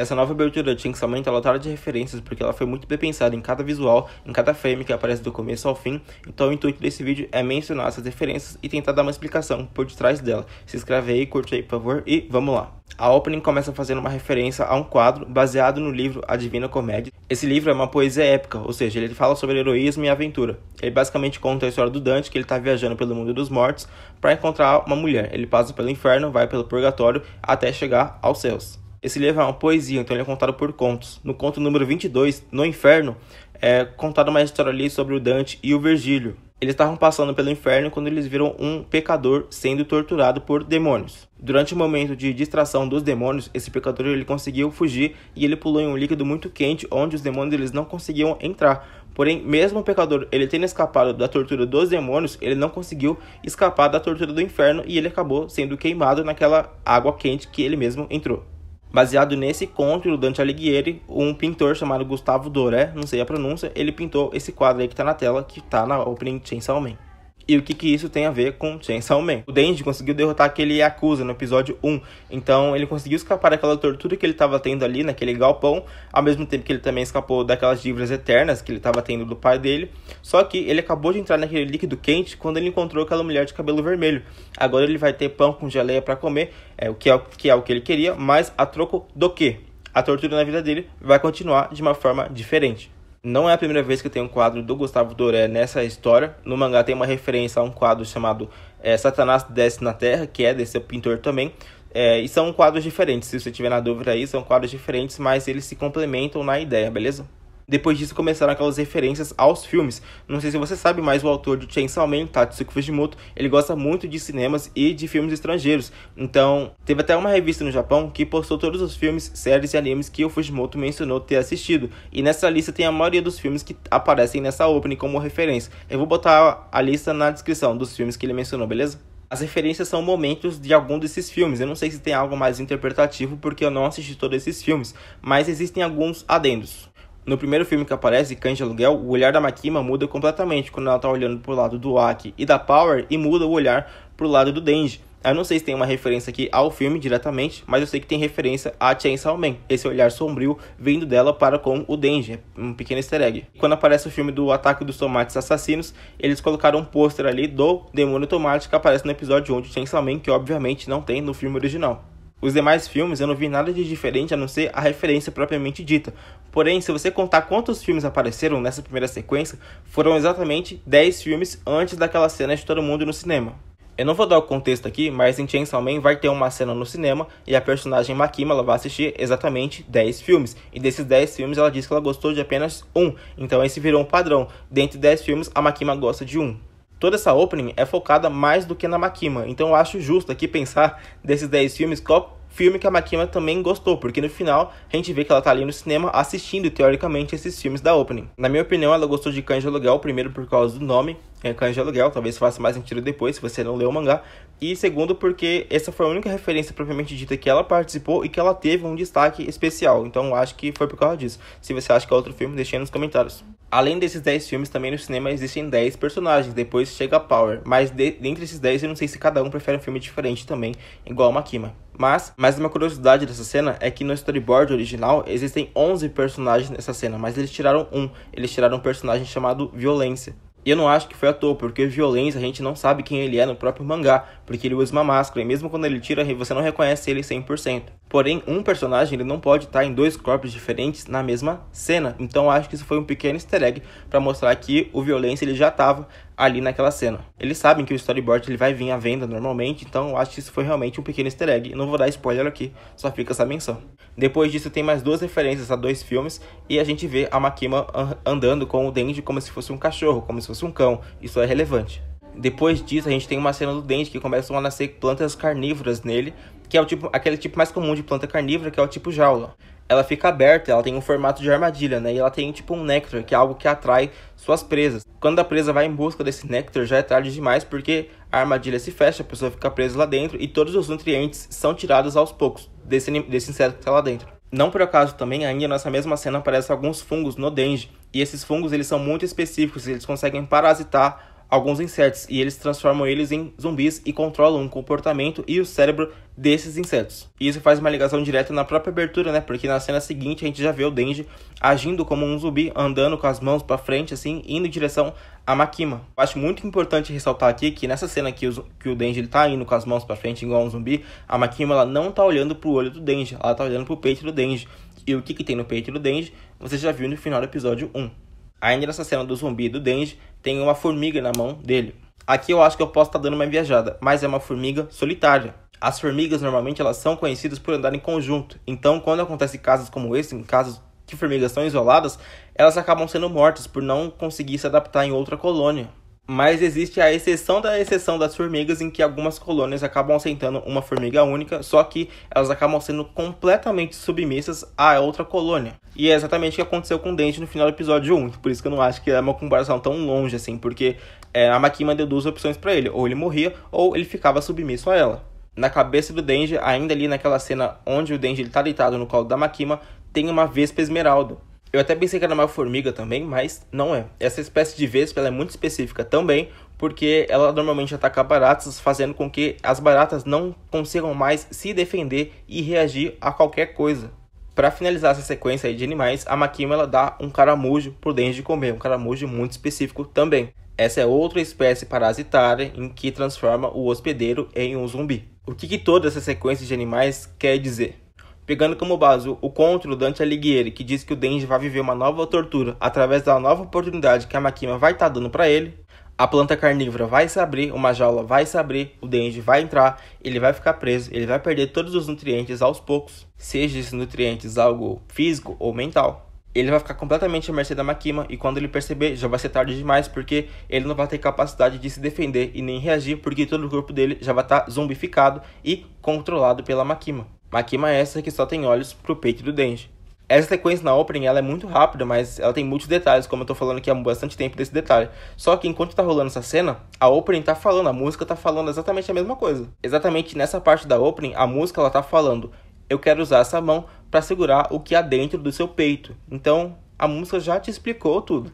Essa nova abertura tinha que somente ela tá de referências porque ela foi muito bem pensada em cada visual, em cada frame que aparece do começo ao fim, então o intuito desse vídeo é mencionar essas referências e tentar dar uma explicação por detrás dela. Se inscreve aí, curte aí por favor e vamos lá! A opening começa fazendo uma referência a um quadro baseado no livro A Divina Comédia. Esse livro é uma poesia épica, ou seja, ele fala sobre heroísmo e aventura. Ele basicamente conta a história do Dante, que ele está viajando pelo mundo dos mortos para encontrar uma mulher. Ele passa pelo inferno, vai pelo purgatório até chegar aos céus. Esse livro é uma poesia, então ele é contado por contos. No conto número 22, No Inferno, é contada uma história ali sobre o Dante e o Virgílio. Eles estavam passando pelo inferno quando eles viram um pecador sendo torturado por demônios. Durante o momento de distração dos demônios, esse pecador ele conseguiu fugir e ele pulou em um líquido muito quente onde os demônios eles não conseguiam entrar. Porém, mesmo o pecador ele tendo escapado da tortura dos demônios, ele não conseguiu escapar da tortura do inferno e ele acabou sendo queimado naquela água quente que ele mesmo entrou. Baseado nesse conto do Dante Alighieri, um pintor chamado Gustavo Doré, não sei a pronúncia, ele pintou esse quadro aí que está na tela, que está na opening Chainsaw Man e o que, que isso tem a ver com Chainsaw Man. O Denji conseguiu derrotar aquele Yakuza no episódio 1, então ele conseguiu escapar daquela tortura que ele estava tendo ali naquele galpão, ao mesmo tempo que ele também escapou daquelas dívidas eternas que ele estava tendo do pai dele. Só que ele acabou de entrar naquele líquido quente quando ele encontrou aquela mulher de cabelo vermelho. Agora ele vai ter pão com geleia para comer, é o que é o que é o que ele queria, mas a troco do quê? A tortura na vida dele vai continuar de uma forma diferente. Não é a primeira vez que tem um quadro do Gustavo Doré nessa história. No mangá tem uma referência a um quadro chamado é, Satanás Desce na Terra, que é desse pintor também. É, e são quadros diferentes, se você tiver na dúvida aí, são quadros diferentes, mas eles se complementam na ideia, beleza? Depois disso começaram aquelas referências aos filmes. Não sei se você sabe, mas o autor de Chainsaw Man, Tatsuki Fujimoto, ele gosta muito de cinemas e de filmes estrangeiros. Então, teve até uma revista no Japão que postou todos os filmes, séries e animes que o Fujimoto mencionou ter assistido. E nessa lista tem a maioria dos filmes que aparecem nessa opening como referência. Eu vou botar a lista na descrição dos filmes que ele mencionou, beleza? As referências são momentos de algum desses filmes. Eu não sei se tem algo mais interpretativo porque eu não assisti todos esses filmes, mas existem alguns adendos. No primeiro filme que aparece, Cães de Aluguel, o olhar da Makima muda completamente quando ela tá olhando pro lado do Aki e da Power e muda o olhar pro lado do Denji. Eu não sei se tem uma referência aqui ao filme diretamente, mas eu sei que tem referência a Chainsaw Man, esse olhar sombrio vindo dela para com o Denji, um pequeno easter egg. Quando aparece o filme do Ataque dos Tomates Assassinos, eles colocaram um pôster ali do Demônio Tomate que aparece no episódio 1 de Chainsaw Man, que obviamente não tem no filme original. Os demais filmes eu não vi nada de diferente a não ser a referência propriamente dita. Porém, se você contar quantos filmes apareceram nessa primeira sequência, foram exatamente 10 filmes antes daquela cena de todo mundo no cinema. Eu não vou dar o contexto aqui, mas em Chainsaw Man vai ter uma cena no cinema e a personagem Makima ela vai assistir exatamente 10 filmes. E desses 10 filmes ela diz que ela gostou de apenas um, então esse virou um padrão. Dentre 10 filmes, a Makima gosta de um toda essa opening é focada mais do que na Makima. Então eu acho justo aqui pensar desses 10 filmes qual filme que a Makima também gostou, porque no final a gente vê que ela tá ali no cinema assistindo teoricamente esses filmes da opening. Na minha opinião, ela gostou de Cães Aluguel, primeiro por causa do nome, é Aluguel, talvez faça mais sentido depois se você não leu o mangá, e segundo porque essa foi a única referência propriamente dita que ela participou e que ela teve um destaque especial. Então acho que foi por causa disso. Se você acha que é outro filme, deixe aí nos comentários. Além desses 10 filmes, também no cinema existem 10 personagens, depois chega Power. Mas de, dentre esses 10, eu não sei se cada um prefere um filme diferente também, igual Makima. Mas, mais uma curiosidade dessa cena é que no storyboard original existem 11 personagens nessa cena, mas eles tiraram um. Eles tiraram um personagem chamado Violência. E eu não acho que foi à toa, porque Violência a gente não sabe quem ele é no próprio mangá, porque ele usa uma máscara, e mesmo quando ele tira, você não reconhece ele 100%. Porém, um personagem ele não pode estar em dois corpos diferentes na mesma cena. Então, acho que isso foi um pequeno easter egg para mostrar que o violência ele já estava ali naquela cena. Eles sabem que o storyboard ele vai vir à venda normalmente, então acho que isso foi realmente um pequeno easter egg. não vou dar spoiler aqui, só fica essa menção. Depois disso tem mais duas referências a dois filmes e a gente vê a Makima andando com o Denji como se fosse um cachorro, como se fosse um cão. Isso é relevante. Depois disso, a gente tem uma cena do Dente que começam a nascer plantas carnívoras nele, que é o tipo, aquele tipo mais comum de planta carnívora, que é o tipo jaula. Ela fica aberta, ela tem um formato de armadilha, né? E ela tem tipo um néctar, que é algo que atrai suas presas. Quando a presa vai em busca desse néctar, já é tarde demais, porque a armadilha se fecha, a pessoa fica presa lá dentro e todos os nutrientes são tirados aos poucos desse, desse inseto que está lá dentro. Não por acaso também, ainda nessa mesma cena aparecem alguns fungos no dengue, e esses fungos eles são muito específicos, eles conseguem parasitar alguns insetos e eles transformam eles em zumbis e controlam o comportamento e o cérebro desses insetos. E isso faz uma ligação direta na própria abertura, né? Porque na cena seguinte a gente já vê o Denji agindo como um zumbi, andando com as mãos para frente, assim, indo em direção à Makima. Eu acho muito importante ressaltar aqui que nessa cena que o, que o Denji ele tá indo com as mãos para frente igual um zumbi, a Makima ela não tá olhando pro olho do Denji, ela tá olhando pro peito do Denji. E o que, que tem no peito do Denji, você já viu no final do episódio 1. Ainda nessa cena do zumbi e do Denji, tem uma formiga na mão dele. Aqui eu acho que eu posso estar tá dando uma viajada, mas é uma formiga solitária. As formigas normalmente elas são conhecidas por andar em conjunto. Então, quando acontece casos como esse, em casos que formigas são isoladas, elas acabam sendo mortas por não conseguir se adaptar em outra colônia. Mas existe a exceção da exceção das formigas, em que algumas colônias acabam assentando uma formiga única, só que elas acabam sendo completamente submissas a outra colônia. E é exatamente o que aconteceu com o Dente no final do episódio 1. Por isso que eu não acho que é uma comparação tão longe assim, porque é, a Makima deu duas opções para ele: ou ele morria, ou ele ficava submisso a ela. Na cabeça do Denji, ainda ali naquela cena onde o Denji está deitado no colo da Makima, tem uma vespa esmeralda eu até pensei que era uma formiga também, mas não é. Essa espécie de vespa é muito específica também, porque ela normalmente ataca baratas, fazendo com que as baratas não consigam mais se defender e reagir a qualquer coisa. Para finalizar essa sequência de animais, a maquima ela dá um caramujo por dente de comer, um caramujo muito específico também. Essa é outra espécie parasitária em que transforma o hospedeiro em um zumbi. O que, que toda essa sequência de animais quer dizer? pegando como base o conto Dante Alighieri, que diz que o Denji vai viver uma nova tortura através da nova oportunidade que a Makima vai estar tá dando para ele, a planta carnívora vai se abrir, uma jaula vai se abrir, o Denji vai entrar, ele vai ficar preso, ele vai perder todos os nutrientes aos poucos, seja esses nutrientes algo físico ou mental. Ele vai ficar completamente à mercê da Makima e quando ele perceber já vai ser tarde demais porque ele não vai ter capacidade de se defender e nem reagir porque todo o corpo dele já vai estar tá zumbificado e controlado pela Makima. Makima essa que só tem olhos pro peito do Denji. Essa sequência na opening ela é muito rápida, mas ela tem muitos detalhes, como eu tô falando aqui há bastante tempo desse detalhe. Só que enquanto tá rolando essa cena, a opening tá falando, a música tá falando exatamente a mesma coisa. Exatamente nessa parte da opening, a música ela tá falando: "Eu quero usar essa mão para segurar o que há dentro do seu peito". Então, a música já te explicou tudo.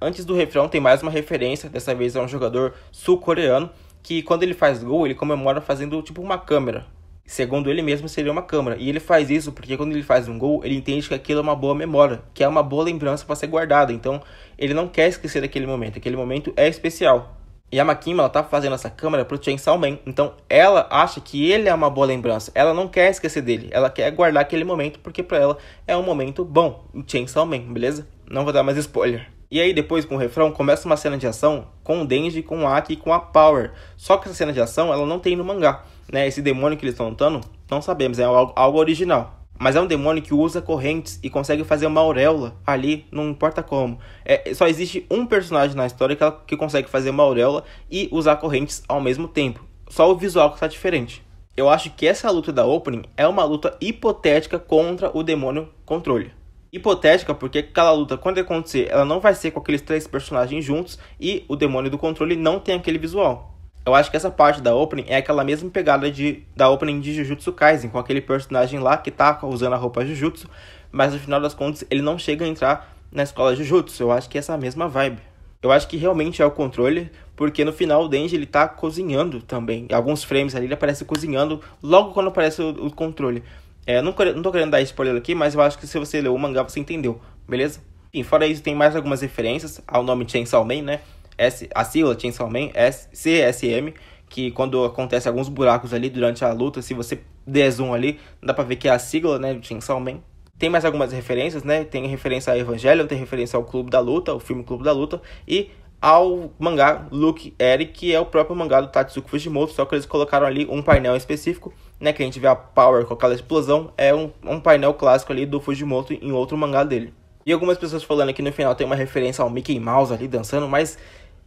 Antes do refrão tem mais uma referência, dessa vez é um jogador sul-coreano que quando ele faz gol, ele comemora fazendo tipo uma câmera, segundo ele mesmo, seria uma câmera. E ele faz isso porque quando ele faz um gol, ele entende que aquilo é uma boa memória, que é uma boa lembrança para ser guardada. Então, ele não quer esquecer daquele momento. Aquele momento é especial. E a Makima, ela tá fazendo essa câmera pro Chainsaw Salman. Então, ela acha que ele é uma boa lembrança. Ela não quer esquecer dele. Ela quer guardar aquele momento porque para ela é um momento bom. Chainsaw Salman, beleza? Não vou dar mais spoiler. E aí depois com o refrão começa uma cena de ação com o Denji, com o Aki e com a Power. Só que essa cena de ação ela não tem no mangá, né? Esse demônio que eles estão lutando, não sabemos, é algo, algo original. Mas é um demônio que usa correntes e consegue fazer uma auréola ali, não importa como. É, só existe um personagem na história que, ela, que consegue fazer uma auréola e usar correntes ao mesmo tempo. Só o visual que está diferente. Eu acho que essa luta da opening é uma luta hipotética contra o demônio controle hipotética, porque aquela luta, quando acontecer, ela não vai ser com aqueles três personagens juntos e o demônio do controle não tem aquele visual. Eu acho que essa parte da opening é aquela mesma pegada de, da opening de Jujutsu Kaisen, com aquele personagem lá que tá usando a roupa Jujutsu, mas no final das contas ele não chega a entrar na escola Jujutsu. Eu acho que é essa mesma vibe. Eu acho que realmente é o controle, porque no final o Denji ele tá cozinhando também. Em alguns frames ali ele aparece cozinhando logo quando aparece o, o controle. É, não, não tô querendo dar spoiler aqui, mas eu acho que se você leu o mangá, você entendeu, beleza? Enfim, fora isso, tem mais algumas referências ao nome Chainsaw Man, né? S, a sigla Chainsaw Man S CSM, que quando acontece alguns buracos ali durante a luta, se você der zoom ali, dá pra ver que é a sigla, né, Chainsaw Man. Tem mais algumas referências, né? Tem referência a Evangelion, tem referência ao Clube da Luta, o filme Clube da Luta, e ao mangá Luke Eric, que é o próprio mangá do Tatsuki Fujimoto, só que eles colocaram ali um painel específico, né, que a gente vê a Power com aquela explosão, é um, um painel clássico ali do Fujimoto em outro mangá dele. E algumas pessoas falando aqui no final tem uma referência ao Mickey Mouse ali dançando, mas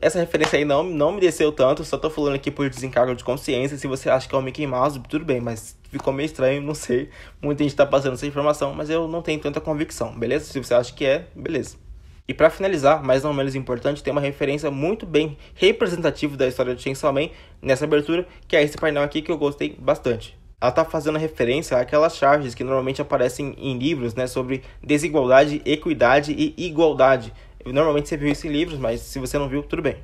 essa referência aí não, não me desceu tanto, só tô falando aqui por desencargo de consciência, se você acha que é o Mickey Mouse, tudo bem, mas ficou meio estranho, não sei, muita gente tá passando essa informação, mas eu não tenho tanta convicção, beleza? Se você acha que é, beleza. E para finalizar, mas não menos importante, tem uma referência muito bem representativa da história de Chainsaw Man nessa abertura, que é esse painel aqui que eu gostei bastante ela está fazendo referência àquelas charges que normalmente aparecem em livros né, sobre desigualdade, equidade e igualdade. Normalmente você viu isso em livros, mas se você não viu, tudo bem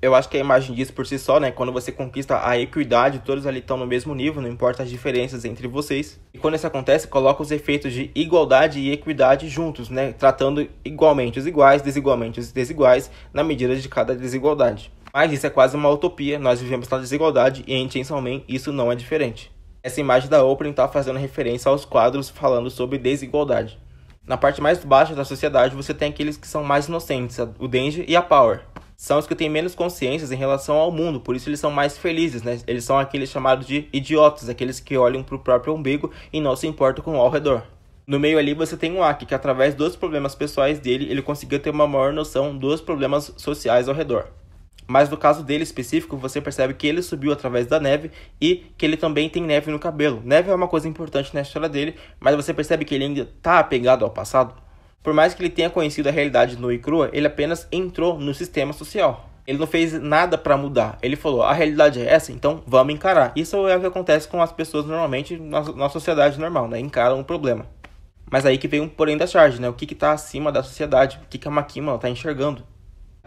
eu acho que a imagem diz por si só, né? Quando você conquista a equidade, todos ali estão no mesmo nível, não importa as diferenças entre vocês. E quando isso acontece, coloca os efeitos de igualdade e equidade juntos, né? Tratando igualmente os iguais, desigualmente os desiguais, na medida de cada desigualdade. Mas isso é quase uma utopia, nós vivemos na desigualdade e em Chainsaw Man isso não é diferente. Essa imagem da Oprah está fazendo referência aos quadros falando sobre desigualdade. Na parte mais baixa da sociedade, você tem aqueles que são mais inocentes, o Danger e a Power são os que têm menos consciências em relação ao mundo, por isso eles são mais felizes, né? Eles são aqueles chamados de idiotas, aqueles que olham para o próprio umbigo e não se importam com o ao redor. No meio ali você tem o Aki, que através dos problemas pessoais dele, ele conseguiu ter uma maior noção dos problemas sociais ao redor. Mas no caso dele específico, você percebe que ele subiu através da neve e que ele também tem neve no cabelo. Neve é uma coisa importante na história dele, mas você percebe que ele ainda está apegado ao passado. Por mais que ele tenha conhecido a realidade nua e crua, ele apenas entrou no sistema social. Ele não fez nada para mudar. Ele falou: a realidade é essa, então vamos encarar. Isso é o que acontece com as pessoas normalmente na, na sociedade normal, né? Encaram um problema. Mas aí que vem um porém da charge, né? O que está acima da sociedade? O que, que a Makima está enxergando?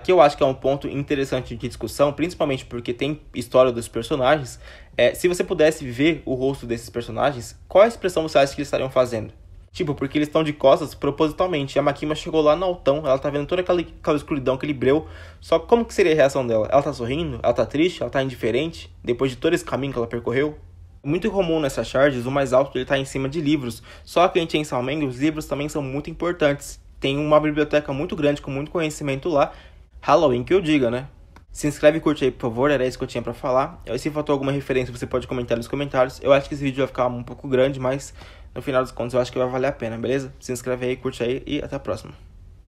que eu acho que é um ponto interessante de discussão, principalmente porque tem história dos personagens, é se você pudesse ver o rosto desses personagens, qual a expressão você acha que eles estariam fazendo? Tipo, porque eles estão de costas propositalmente. A Makima chegou lá no altão, ela tá vendo toda aquela, aquela escuridão, aquele breu. Só como que seria a reação dela? Ela tá sorrindo? Ela tá triste? Ela tá indiferente? Depois de todo esse caminho que ela percorreu? Muito comum nessas charges, o mais alto ele tá em cima de livros. Só que a gente em Salmengo, os livros também são muito importantes. Tem uma biblioteca muito grande, com muito conhecimento lá. Halloween que eu diga, né? Se inscreve e curte aí, por favor, era isso que eu tinha para falar. se faltou alguma referência, você pode comentar nos comentários. Eu acho que esse vídeo vai ficar um pouco grande, mas no final dos contos, eu acho que vai valer a pena, beleza? Se inscreve aí, curte aí e até a próxima.